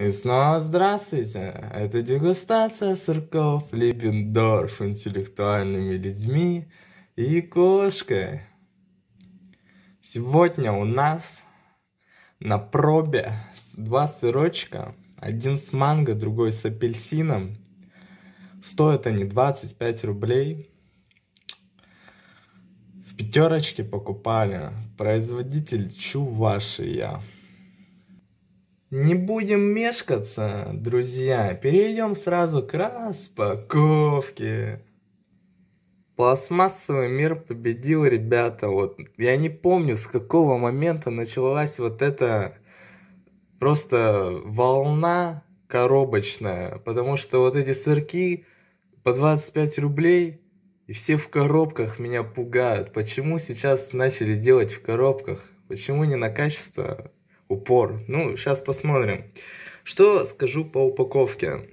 И снова здравствуйте! Это дегустация сырков Липпендорф интеллектуальными людьми и кошкой. Сегодня у нас на пробе два сырочка. Один с манго, другой с апельсином. Стоят они 25 рублей. В пятерочке покупали. Производитель Чувашия. Не будем мешкаться, друзья, перейдем сразу к распаковке. Пластмассовый мир победил, ребята. Вот я не помню, с какого момента началась вот эта просто волна коробочная, потому что вот эти сырки по 25 рублей и все в коробках меня пугают. Почему сейчас начали делать в коробках? Почему не на качество, упор. Ну, сейчас посмотрим. Что скажу по упаковке?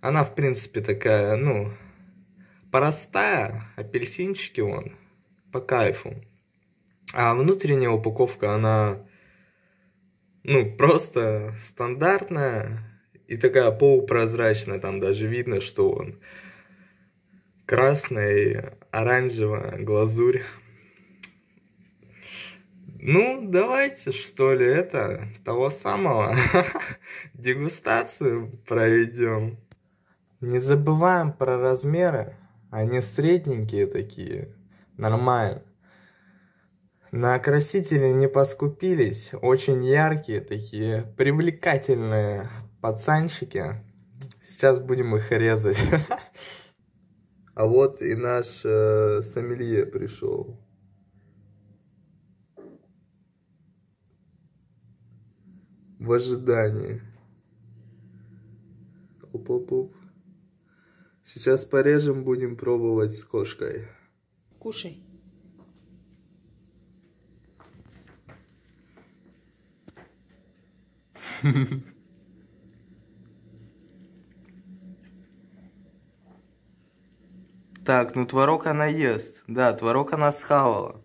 Она, в принципе, такая, ну, простая. Апельсинчики вон, по кайфу. А внутренняя упаковка, она, ну, просто стандартная и такая полупрозрачная. Там даже видно, что он красная и оранжевая глазурь. Ну, давайте, что ли, это, того самого, дегустацию проведем. Не забываем про размеры, они средненькие такие, нормально. На окрасители не поскупились, очень яркие такие, привлекательные пацанчики. Сейчас будем их резать. А вот и наш э, сомелье пришел. в ожидании. Оп-оп-оп. Сейчас порежем, будем пробовать с кошкой. Кушай. Так, ну творог она ест. Да, творог она схавала.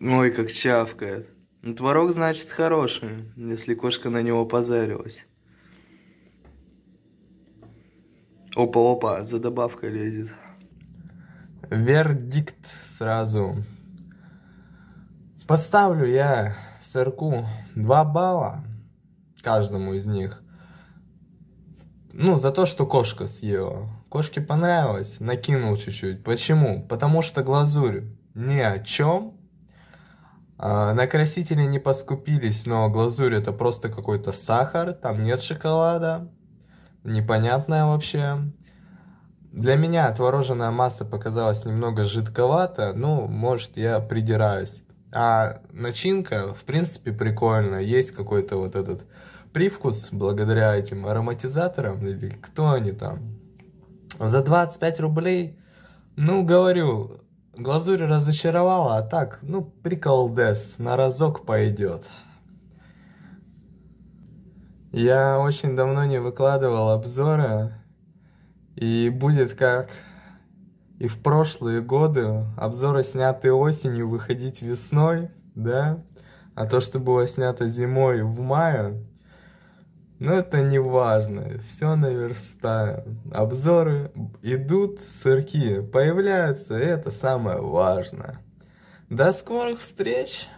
Ой, как чавкает. Ну, творог, значит, хороший, если кошка на него позарилась. Опа-опа, за добавкой лезет. Вердикт сразу. Поставлю я сырку 2 балла каждому из них. Ну, за то, что кошка съела. Кошке понравилось, накинул чуть-чуть. Почему? Потому что глазурь ни о чем а, На красители не поскупились, но глазурь это просто какой-то сахар, там нет шоколада, непонятная вообще. Для меня творожная масса показалась немного жидковато, ну, может, я придираюсь. А начинка, в принципе, прикольная, есть какой-то вот этот привкус благодаря этим ароматизаторам, или кто они там. За 25 рублей, ну, говорю, Глазурь разочаровала, а так, ну, приколдес, на разок пойдет. Я очень давно не выкладывал обзоры, и будет как и в прошлые годы обзоры, снятые осенью, выходить весной, да? А то, что было снято зимой в мае, но это не важно, все наверстаем. Обзоры идут, сырки появляются, и это самое важное. До скорых встреч!